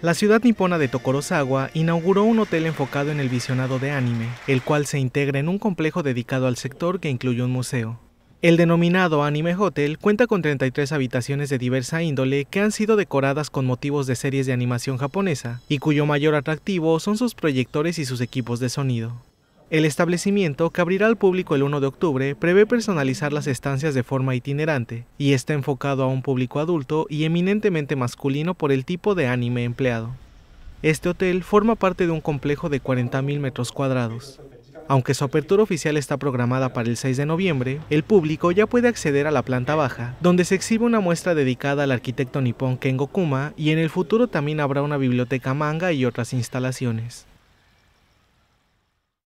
La ciudad nipona de Tokorozawa inauguró un hotel enfocado en el visionado de anime, el cual se integra en un complejo dedicado al sector que incluye un museo. El denominado Anime Hotel cuenta con 33 habitaciones de diversa índole que han sido decoradas con motivos de series de animación japonesa y cuyo mayor atractivo son sus proyectores y sus equipos de sonido. El establecimiento, que abrirá al público el 1 de octubre, prevé personalizar las estancias de forma itinerante y está enfocado a un público adulto y eminentemente masculino por el tipo de anime empleado. Este hotel forma parte de un complejo de 40.000 metros cuadrados. Aunque su apertura oficial está programada para el 6 de noviembre, el público ya puede acceder a la planta baja, donde se exhibe una muestra dedicada al arquitecto nipón Kengo Kuma y en el futuro también habrá una biblioteca manga y otras instalaciones.